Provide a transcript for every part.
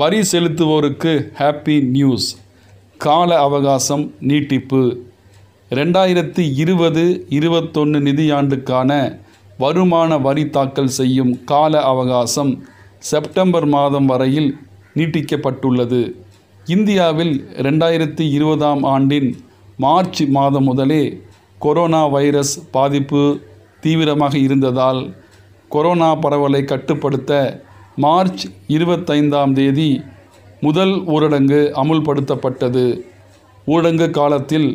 வரி செலுத்துவோருக்கு happy news கால அவகாசம் நீட்டிப்பு ரெண்டாயிரத்தி இருபது இருபத்தொன்று நிதியாண்டுக்கான வருமான வரி தாக்கல் செய்யும் கால அவகாசம் செப்டம்பர் மாதம் வரையில் நீட்டிக்கப்பட்டுள்ளது இந்தியாவில் ரெண்டாயிரத்தி இருபதாம் ஆண்டின் மார்ச் மாதம் முதலே கொரோனா வைரஸ் பாதிப்பு தீவிரமாக இருந்ததால் கொரோனா பரவலை கட்டுப்படுத்த மார்ச் இருபத்தைந்தாம் தேதி முதல் ஊரடங்கு அமுல்படுத்தப்பட்டது ஊரடங்கு காலத்தில்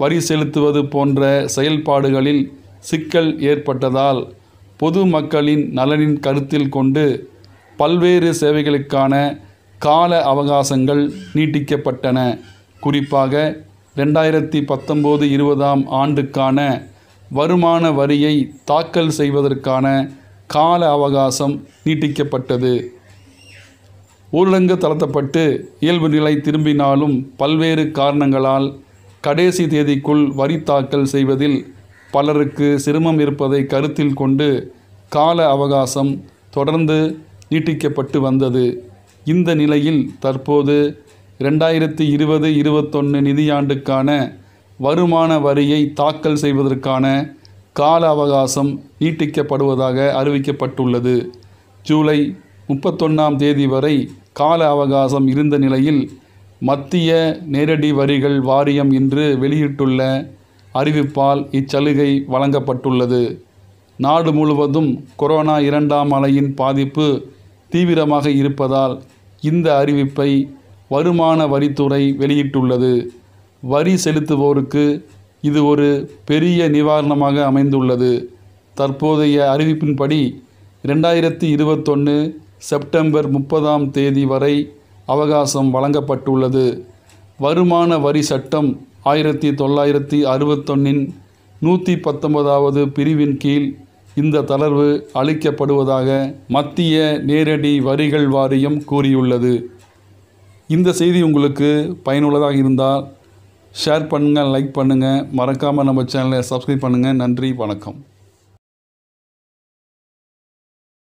வரி செலுத்துவது போன்ற செயல்பாடுகளில் சிக்கல் ஏற்பட்டதால் பொது மக்களின் நலனின் கருத்தில் கொண்டு பல்வேறு சேவைகளுக்கான கால அவகாசங்கள் நீட்டிக்கப்பட்டன குறிப்பாக ரெண்டாயிரத்தி பத்தொம்போது இருபதாம் ஆண்டுக்கான வருமான வரியை தாக்கல் செய்வதற்கான கால அவகாசம் நீட்டிக்கப்பட்டது ஊரடங்கு தளர்த்தப்பட்டு இயல்பு நிலை திரும்பினாலும் பல்வேறு காரணங்களால் கடைசி தேதிக்குள் வரி தாக்கல் செய்வதில் பலருக்கு சிரமம் இருப்பதை கருத்தில் கொண்டு கால அவகாசம் தொடர்ந்து நீட்டிக்கப்பட்டு வந்தது இந்த நிலையில் தற்போது ரெண்டாயிரத்தி இருபது இருபத்தொன்று நிதியாண்டுக்கான வருமான வரியை தாக்கல் செய்வதற்கான கால அவகாசம் நீட்டிக்கப்படுவதாக அறிவிக்கப்பட்டுள்ளது ஜூலை முப்பத்தொன்னாம் தேதி வரை கால அவகாசம் இருந்த நிலையில் மத்திய நேரடி வரிகள் வாரியம் இன்று வெளியிட்டுள்ள அறிவிப்பால் இச்சலுகை வழங்கப்பட்டுள்ளது நாடு முழுவதும் கொரோனா இரண்டாம் அலையின் பாதிப்பு தீவிரமாக இருப்பதால் இந்த அறிவிப்பை வருமான வரித்துறை வெளியிட்டுள்ளது வரி செலுத்துவோருக்கு இது ஒரு பெரிய நிவாரணமாக அமைந்துள்ளது தற்போதைய அறிவிப்பின்படி ரெண்டாயிரத்தி இருபத்தொன்று செப்டம்பர் முப்பதாம் தேதி வரை அவகாசம் வழங்கப்பட்டுள்ளது வருமான வரி சட்டம் ஆயிரத்தி தொள்ளாயிரத்தி அறுபத்தொன்னின் நூற்றி பத்தொன்பதாவது பிரிவின் கீழ் இந்த தளர்வு அளிக்கப்படுவதாக மத்திய நேரடி வரிகள் வாரியம் கூறியுள்ளது இந்த செய்தி உங்களுக்கு பயனுள்ளதாக இருந்தால் ஷேர் பண்ணுங்கள் லைக் பண்ணுங்கள் மறக்காமல் நம்ம சேனலை சப்ஸ்கிரைப் பண்ணுங்கள் நன்றி வணக்கம்